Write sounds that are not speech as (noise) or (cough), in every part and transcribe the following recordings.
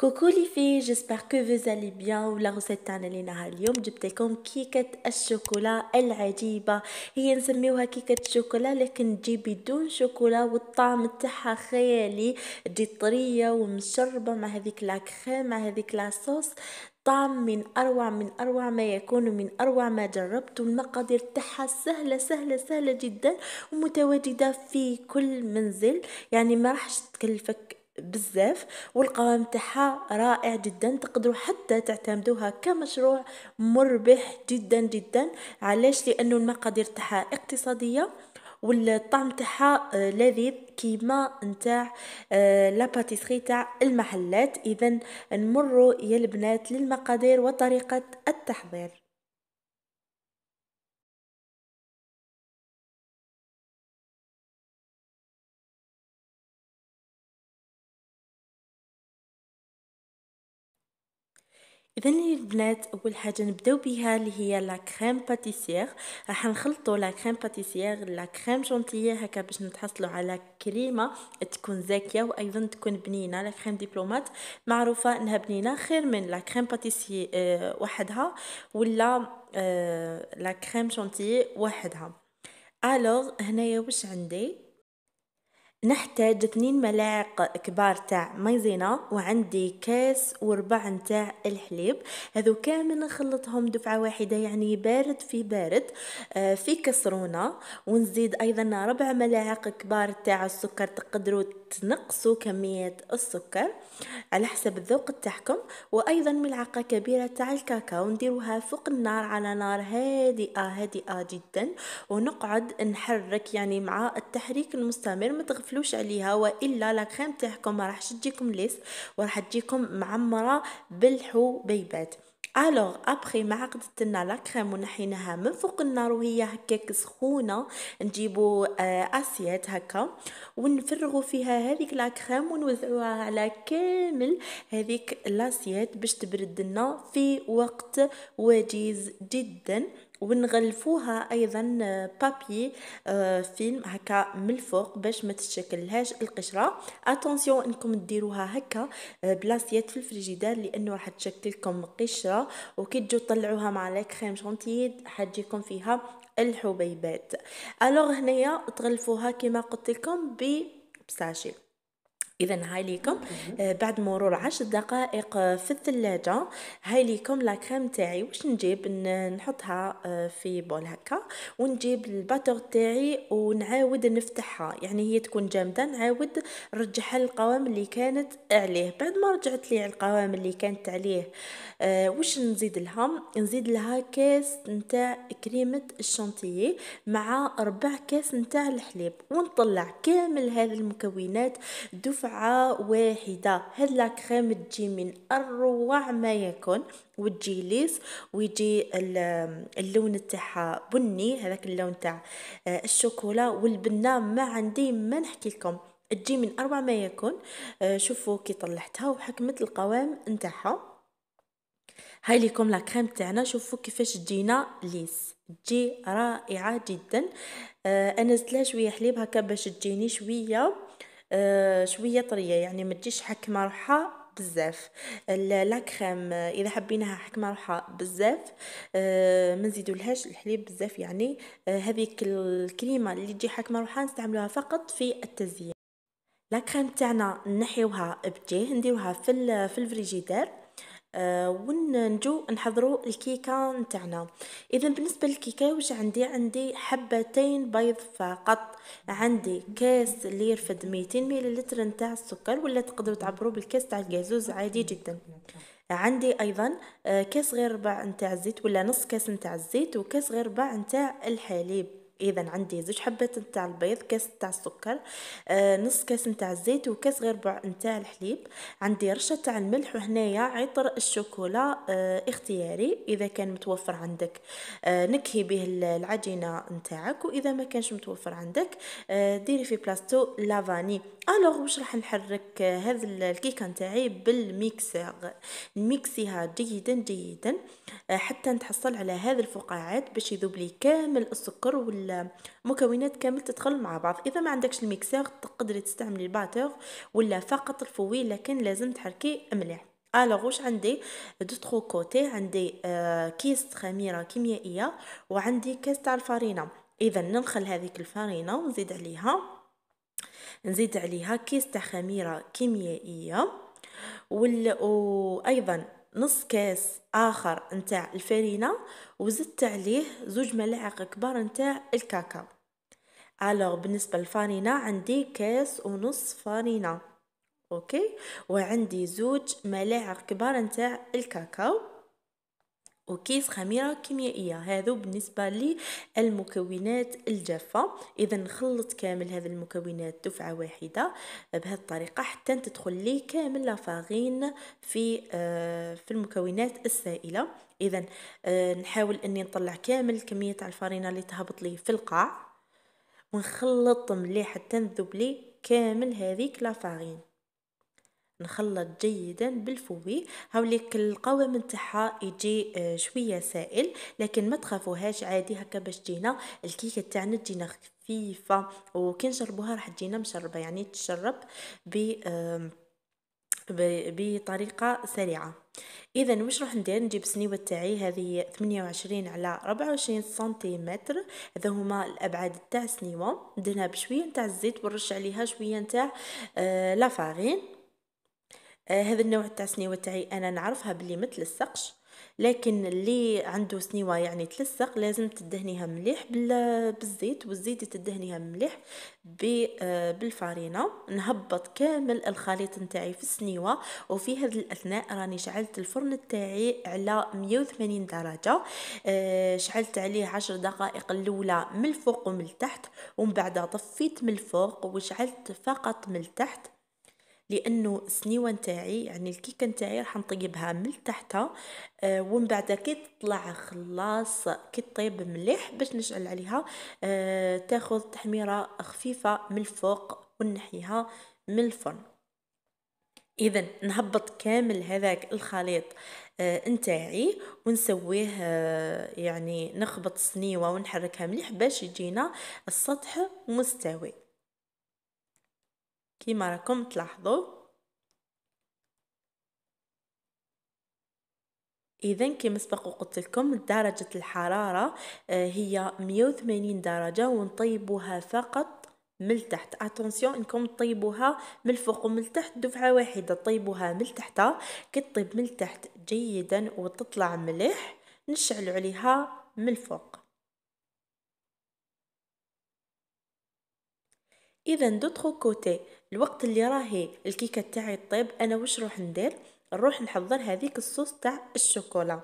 كوكو لي في جيسبر كو فوز الي بيان ولا روسيت تاعنا اللي نهار اليوم جبت لكم كيكه الشوكولا العجيبه هي نسميوها كيكه الشوكولا لكن تجي بدون شوكولا والطعم تاعها خيالي تجي طريه ومشربه مع هذيك لا كريم مع هذيك لاصوص طعم من اروع من اروع ما يكون من اروع ما جربت والمقادير تاعها سهله سهله سهله جدا ومتواجده في كل منزل يعني ما راحش تكلفك بزاف والقوام تاعها رائع جدا تقدروا حتى تعتمدوها كمشروع مربح جدا جدا علاش لانه المقادير تاعها اقتصاديه والطعم تاعها آه، لذيذ كيما نتاع آه، لاباتيسري تاع المحلات اذا نمروا يا البنات للمقادير وطريقه التحضير اذا البنات اول حاجه نبداو بها اللي هي لا كريم باتيسير راح نخلطوا لا كريم باتيسير لا كريم جونتيه هكا باش نتحصلوا على كريمه تكون زاكيه وايضا تكون بنينه لا كريم ديبلومات معروفه انها بنينه خير من لا كريم باتيسي آه، وحدها ولا آه، لا كريم شونتيي وحدها الوغ هنايا واش عندي نحتاج اثنين ملاعق كبار تاع مايزينا وعندي كاس وربع تاع الحليب هذو كامل نخلطهم دفعة واحدة يعني بارد في بارد آه، في كسرونة ونزيد ايضا ربع ملاعق كبار تاع السكر تقدروا تنقصوا كمية السكر على حسب الذوق تاعكم وايضا ملعقة كبيرة تاع الكاكاو نديروها فوق النار على نار هادئة هادئة جدا ونقعد نحرك يعني مع التحريك المستمر متغفر تغفلوش عليها والا لا كريم تاعكم ما راحش تجيكم ليس وراح تجيكم معمره بالحبيبات الوغ ابخي ما عقدت لنا لا كريم ونحيناها من فوق النار وهي هكاك سخونه نجيبو اسيات آه، هكا ونفرغوا فيها هذيك لا كريم ونوزعوها على كامل هذيك لاسيات باش تبرد لنا في وقت وجيز جدا ونغلفوها ايضا بابي آه، فيلم هكا من الفوق باش ما تتشكلهاش القشره اتونسيون انكم ديروها هكا آه، بلاصيات في الفريجيدار لانه راح تشكلكم قشره وكي تجوا تطلعوها مع لا كريم شونتي حتجيكم فيها الحبيبات الوغ هنايا تغلفوها كما قلت لكم بساشي اذا هاي ليكم آه، بعد مرور عشر دقائق آه، في الثلاجه هاي ليكم لا كريم تاعي واش نجيب نحطها آه، في بول هكا ونجيب الباتور تاعي ونعاود نفتحها يعني هي تكون جامده نعاود نرجعها للقوام اللي كانت عليه بعد ما رجعت لي القوام اللي كانت عليه واش نزيد لها نزيد لها كاس نتاع كريمه الشانتيي مع ربع كاس نتاع الحليب ونطلع كامل هذه المكونات دفعه قطعة واحدة هاد لاكريم تجي من اروع ما يكون وتجي ليس ويجي اللون تاعها بني هذاك اللون تاع آه، الشوكولا والبنه ما عندي ما نحكي لكم تجي من اروع ما يكون آه، شوفوا كي طلعتها وحكمت القوام نتاعها هاي لكم لاكريم تاعنا شوفوا كيفاش تجينا ليس تجي رائعه جدا آه انا زدت لها شويه حليب هكا باش تجيني شويه آه، شويه طريه يعني ما تجيش حكمه روحها بزاف لا آه، اذا حبيناها حكمه روحها بزاف آه ما نزيدولهاش الحليب بزاف يعني آه هذيك الكريمه اللي تجي حكمه روحها نستعملوها فقط في التزيين لاكريم تاعنا نحيوها بجيه نديروها في في الفريجيدير آه، ونجو نحضروا الكيكه نتاعنا اذا بالنسبه للكيكه واش عندي عندي حبتين بيض فقط عندي كاس اللي يرفد 200 ملل نتاع السكر ولا تقدروا تعبروا بالكاس تاع الجازوز عادي جدا عندي ايضا آه، كاس غير ربع نتاع الزيت ولا نص كاس نتاع الزيت وكاس غير ربع نتاع الحليب اذا عندي زوج حبات نتاع البيض كاس نتاع السكر آه، نص كاس نتاع الزيت وكاس غير ربع نتاع الحليب عندي رشه تاع الملح وهنايا عطر الشوكولا آه، اختياري اذا كان متوفر عندك آه، نكهي به العجينه نتاعك واذا ما كانش متوفر عندك ديري في بلاستو لافاني الوغ واش راح نحرك هذا الكيكه نتاعي بالميكسر نميكسيها جيدا جيدا حتى نتحصل على هذه الفقاعات باش يذوب لي كامل السكر وال المكونات كامل تدخل مع بعض اذا ما عندكش الميكسر تقدري تستعملي الباتور ولا فقط الفويل لكن لازم تحركي مليح الوغ واش عندي دو ترو كوتي عندي آه، كيس خميره كيميائيه وعندي كاس تاع الفرينه اذا ننخل هذيك الفرينه ونزيد عليها نزيد عليها كيس تاع خميره كيميائيه وال... وايضا نص كاس اخر نتاع الفرينه وزدت عليه زوج ملاعق كبار نتاع الكاكاو الوغ بالنسبه للفرينه عندي كاس ونص فرينه اوكي وعندي زوج ملاعق كبار نتاع الكاكاو وكيس خميرة كيميائية هذو بالنسبة للمكونات الجافة إذا نخلط كامل هذه المكونات دفعة واحدة بهذه الطريقة حتى تدخل لي كامل لافاغين في آه، في المكونات السائلة إذا آه، نحاول أني نطلع كامل كمية الفارينة اللي تهبط لي في القاع ونخلط مليح حتى نذوب لي كامل هذيك لافاغين نخلط جيدا بالفوي هاوليك القوام نتاعها يجي آه، شويه سائل لكن ما تخافوهاش عادي هكا باش تجينا الكيكه تاعنا تجينا خفيفه وكي نشربوها راح تجينا مشربه يعني تشرب ب بطريقه سريعه اذا واش راح ندير نجيب السنيوه تاعي هذه 28 على 24 سنتيمتر هذا هما الابعاد تاع السنيوه ندهنها بشويه نتاع الزيت ونرش عليها شويه نتاع آه لافارين آه، هذا النوع تاع سنيوه تاعي انا نعرفها بلي ما تلصقش لكن اللي عنده سنيوه يعني تلصق لازم تدهنيها مليح بالزيت والزيت تدهنيها مليح آه، بالفارينه نهبط كامل الخليط نتاعي في السنيوه وفي هذا الاثناء راني شعلت الفرن تاعي على 180 درجه آه، شعلت عليه 10 دقائق الاولى من الفوق ومن التحت ومن بعد طفيت من الفوق وشعلت فقط من التحت لانه السنيوه نتاعي يعني الكيكه نتاعي راح نطيبها من تحتها آه ومن بعد كي تطلع خلاص كي تطيب مليح باش نشعل عليها آه تاخذ تحميره خفيفه من الفوق ونحيها من الفرن اذا نهبط كامل هذاك الخليط آه نتاعي ونسويه آه يعني نخبط السنيوه ونحركها مليح باش يجينا السطح مستوي كيما راكم تلاحظوا اذا كما سبق وقلت لكم درجه الحراره آه، هي 180 درجه ونطيبوها فقط من التحت اتونسيون انكم طيبوها من الفوق ومن التحت دفعه واحده طيبوها من التحت كطيب من التحت جيدا وتطلع مليح نشعل عليها من الفوق اذا دوتر كوتي الوقت اللي راهي الكيكه تاعي طيب انا واش نروح ندير نروح نحضر هذيك الصوص تاع الشوكولا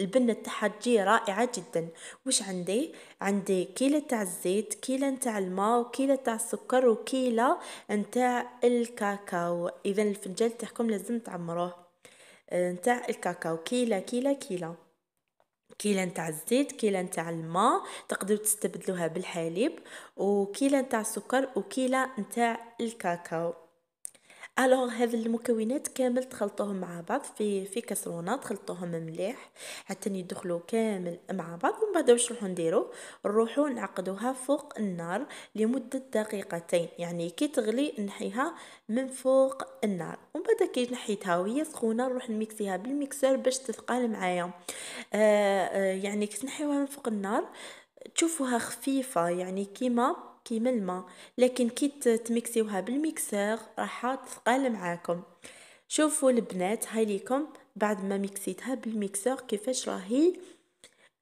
البنه تاعها تجي رائعه جدا واش عندي عندي كيلة تاع الزيت كيلة تاع الماء وكيلة تاع السكر وكيلة نتاع الكاكاو اذا الفنجان تاعكم لازم تعمروه أه، نتاع الكاكاو كيلة كيلة كيلة كيله نتاع الزيت كيله نتاع الماء تقدروا تستبدلوها بالحليب وكيله نتاع السكر وكيله نتاع الكاكاو الوغ هذه المكونات كامل تخلطوهم مع بعض في في كسرونه تخلطوهم مليح حتى يدخلوا كامل مع بعض ومن بعد واش نروحو نديرو نروحو نعقدوها فوق النار لمده دقيقتين يعني كي تغلي نحيها من فوق النار ومن بعد كي نحيتها وهي سخونه نروح نميكسيها بالميكسر باش تثقل معايا آه،, آه يعني كي تنحيوها من فوق النار تشوفوها خفيفه يعني كيما كيما الماء لكن كي تميكسيوها بالميكسور راح تثقل معاكم شوفوا البنات هاي ليكم بعد ما ميكسيتها بالميكسور كيفاش راهي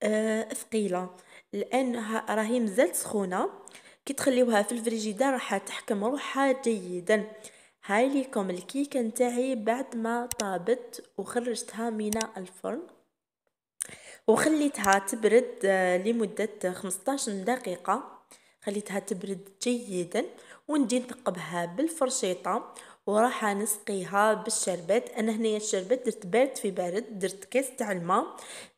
آه، ثقيله الان راهي مزال سخونه كي تخليوها في الفريجيدار راح تحكم روحها جيدا هاي ليكم الكيكه نتاعي بعد ما طابت وخرجتها من الفرن وخليتها تبرد آه، لمده 15 دقيقه خليتها تبرد جيدا ونجي نثقبها بالفرشيطة وراح نسقيها بالشربات انا هنايا الشربات درت بارد في بارد درت كاس تاع الماء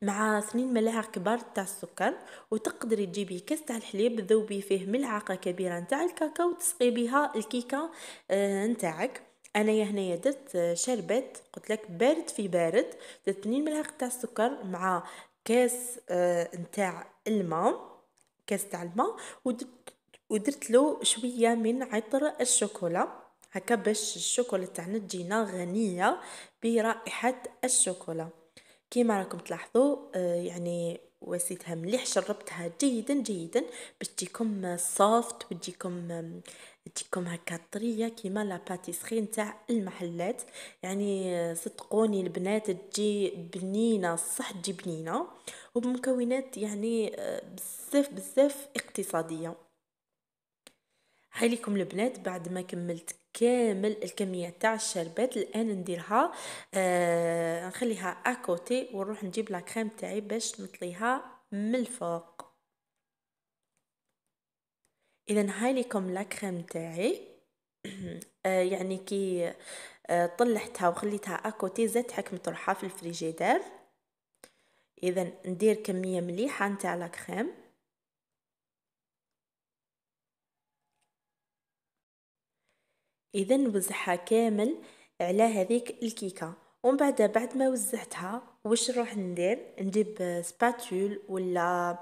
مع اثنين ملاعق كبار تاع السكر وتقدري تجيبي كاس تاع الحليب ذوبي فيه ملعقه كبيره تاع الكاكاو تسقي بها الكيكه آه نتاعك انايا هنايا درت شربات قلت لك بارد في بارد درت اثنين ملاعق تاع السكر مع كاس آه نتاع الماء كاس تاع الماء ودرت له شويه من عطر الشوكولا هكا باش الشوكولا تاعنا تجينا غنيه برائحه الشوكولا كيما راكم تلاحظوا آه، يعني واسيتها مليح شربتها جيدا جيدا باش تجيكم صافت وتجيكم آه، تجيكم هكا طريه كيما لا باتيسري نتاع المحلات يعني آه، صدقوني البنات تجي بنينه صح تجي بنينه وبمكونات يعني بزاف بزاف اقتصاديه هاي لكم البنات بعد ما كملت كامل الكميه تاع الشربات الان نديرها آه نخليها اكوتي ونروح نجيب لا كريم تاعي باش نطليها من الفوق اذا هاي لكم لا كريم تاعي (clears throat) آه يعني كي آه، طلحتها وخليتها اكوتي زدت حكمت روحها في الفريجيدير اذا ندير كميه مليحه نتاع لا كريم اذا نوزعها كامل على هذيك الكيكه ومن بعد بعد ما وزعتها واش نروح ندير نجيب سباتول ولا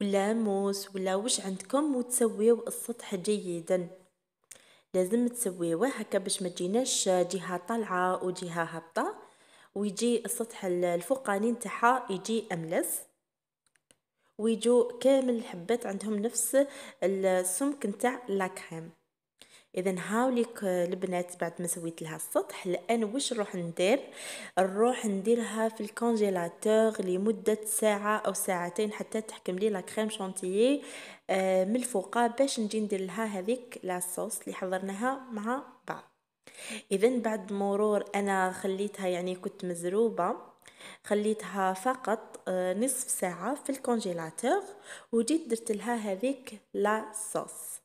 ولا موس ولا واش عندكم وتسويو السطح جيدا لازم تسويوه هكا باش ما تجيناش جهه طالعه وجهه هابطه ويجي السطح الفوقاني نتاعها يجي املس ويجو كامل الحبات عندهم نفس السمك نتاع لاكريم اذا هاوليك البنات آه، بعد ما سويت لها السطح الان واش نروح ندير نروح نديرها في الكونجيلاتور لمده ساعه او ساعتين حتى تحكم لي لا كريم شونتيي آه، من الفوق باش نجي ندير لها هذيك لاصوص اللي حضرناها مع بعض اذا بعد مرور انا خليتها يعني كنت مزروبه خليتها فقط آه، نصف ساعه في الكونجيلاتور وجيت درت لها هذيك لا صوص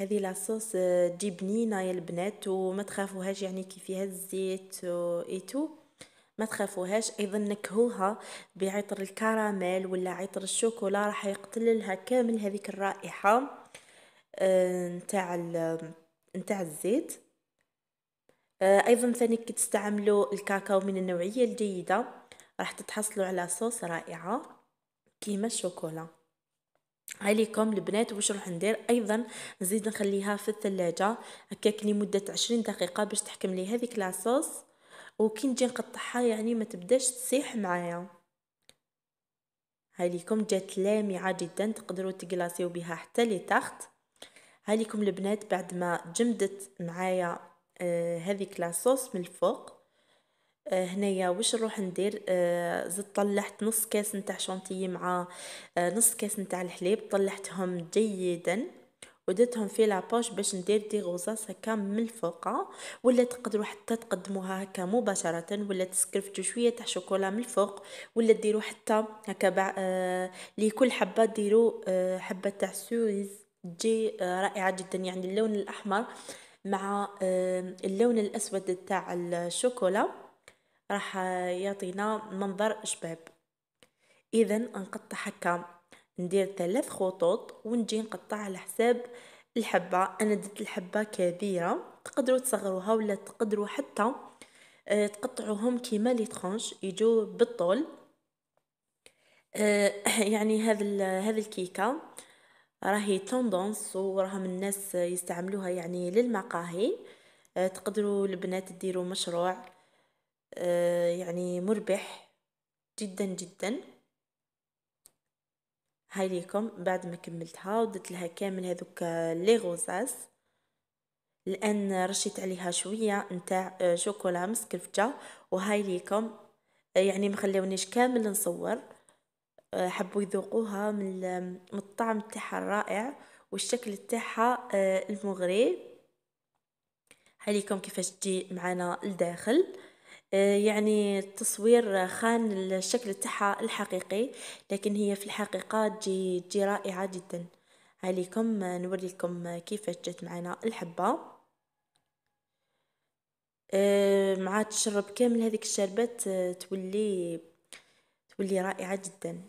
هذه لاصوص آه، تجي بنينه يا البنات وما تخافوهاش يعني كي فيها الزيت ايتو ما تخافوهاش ايضا نكهوها بعطر الكراميل ولا عطر الشوكولا راح يقتل لها كامل هذيك الرائحه آه، نتاع نتاع الزيت آه، ايضا ثاني كي تستعملوا الكاكاو من النوعيه الجيده راح تتحصلوا على صوص رائعه كيما الشوكولا عليكم البنات واش راح ندير ايضا نزيد نخليها في الثلاجه هكاك لمده 20 دقيقه باش تحكم لي هذيك لاصوص وكي نجي نقطعها يعني ما تبداش تسيح معايا هاليكم جات لامعه جدا تقدروا تكلاصيو بها حتى لي ها هاليكم البنات بعد ما جمدت معايا آه هذيك لاصوص من الفوق آه، هنايا واش نروح ندير آه، زدت طلعت نص كاس نتاع شونتيي مع آه، نص كاس نتاع الحليب طلعتهم جيدا ودرتهم في لاباش باش ندير دي غوزاس هكا من الفوق ولا تقدروا حتى تقدموها هكا مباشره ولا تسكرفتوا شويه تاع شوكولا من الفوق ولا ديروا حتى هكا بع... آه... لكل حبه ديروا آه... حبه تاع سوريز تجي آه... رائعه جدا يعني اللون الاحمر مع آه... اللون الاسود تاع الشوكولا راح يعطينا منظر شباب اذا نقطع هكا ندير ثلاث خطوط ونجي نقطع على حساب الحبه انا درت الحبه كبيره تقدروا تصغروها ولا تقدروا حتى آه، تقطعوهم كيما لي ترونش يجوا بالطول آه، (laughs) يعني هذا هذا الكيكه راهي توندونس وراهم الناس يستعملوها يعني للمقاهي آه، تقدروا البنات ديروا مشروع آه، يعني مربح جدا جدا هاي ليكم بعد ما كملتها ودت لها كامل هذوك لي غوزاس الان رشيت عليها شويه نتاع آه، شوكولا مسكفجه وهاي ليكم آه، يعني ما خلونيش كامل نصور حبوا يذوقوها من الطعم تاعها الرائع والشكل تاعها المغري هاي ليكم كيفاش تجي معنا لداخل آه، يعني التصوير خان الشكل تاعها الحقيقي لكن هي في الحقيقة تجي تجي رائعة جدا عليكم نوريكم كيفاش جات معنا الحبة آه، مع تشرب كامل هذيك الشربات آه، تولي تولي رائعة جدا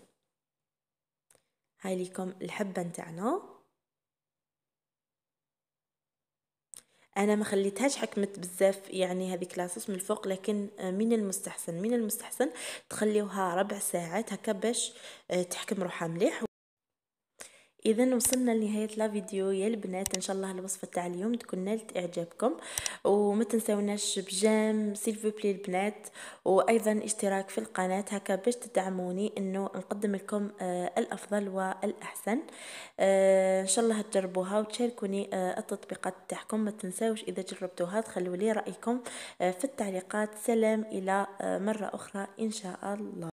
هاي لكم الحبة نتاعنا انا ما خليتهاش حكمت بزاف يعني هذه كلاسس من الفوق لكن آه، من المستحسن من المستحسن تخليوها ربع ساعات هكا باش آه، تحكم روحها مليح اذا وصلنا لنهايه لا فيديو يا البنات ان شاء الله الوصفه تاع اليوم تكون نالت اعجابكم وما تنساوناش بجام سيلفو بلي البنات وايضا اشتراك في القناه هكا باش تدعموني انه نقدم لكم آه الافضل والاحسن آه ان شاء الله تجربوها وتشاركوني آه التطبيقات تاعكم ما تنساوش اذا جربتوها تخلوا لي رايكم آه، في التعليقات سلام الى آه، مره اخرى ان شاء الله